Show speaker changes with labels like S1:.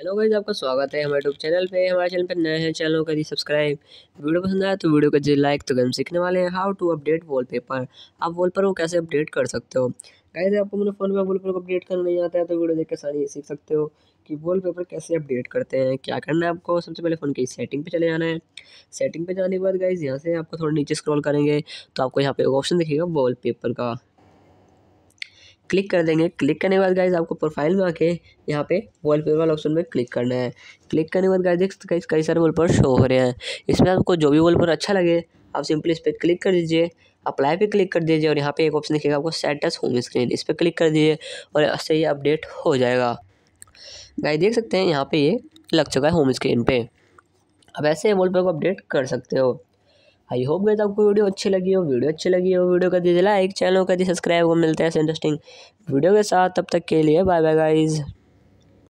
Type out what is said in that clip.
S1: hello guys आपका स्वागत है हमारे यूट्यूब चैनल पे हमारे चैनल पे नए हैं चैनल कर दी सब्सक्राइब वीडियो पसंद आया तो वीडियो को लाइक तो हम सीखने वाले हैं हाउ टू अपडेट वॉलपेपर आप वॉलपेपर को कैसे अपडेट कर सकते हो गाइज आपको मेरे फ़ोन में वॉलपेपर को अपडेट करना नहीं आता है तो वीडियो देख के आसानी सीख सकते हो कि पेपर कैसे अपडेट करते हैं क्या करना है आपको सबसे पहले फ़ोन की सेटिंग पे चले जाना है सेटिंग पे जाने के बाद गाइज यहाँ से आपको थोड़ा नीचे स्क्रॉल करेंगे तो आपको यहाँ पे ऑप्शन दिखेगा पेपर का क्लिक कर देंगे क्लिक करने के बाद गाइज आपको प्रोफाइल में आके यहाँ पे वॉलपेपर वाला ऑप्शन में क्लिक करना है क्लिक करने के बाद गाइज देख कई सारे वॉलपेपर शो हो रहे हैं इसमें आपको जो भी वॉलपेपर अच्छा लगे आप सिंपली इस पर क्लिक कर दीजिए अप्लाई पे क्लिक कर दीजिए और यहाँ पे एक ऑप्शन दिखेगा आपको सेटस होम स्क्रीन इस पर क्लिक कर दीजिए और ऐसे ही अपडेट हो जाएगा गाय देख सकते हैं यहाँ पे ये लग चुका है होम स्क्रीन पे अब ऐसे वॉलपेपर को अपडेट कर सकते हो आई होप गए आपको वीडियो अच्छी लगी हो वीडियो अच्छी लगी हो वीडियो का दीजिए लाइक चैनल का दी सब्सक्राइब को मिलते हैं ऐसे इंटरेस्टिंग वीडियो के साथ तब तक के लिए बाय बाय गाइज़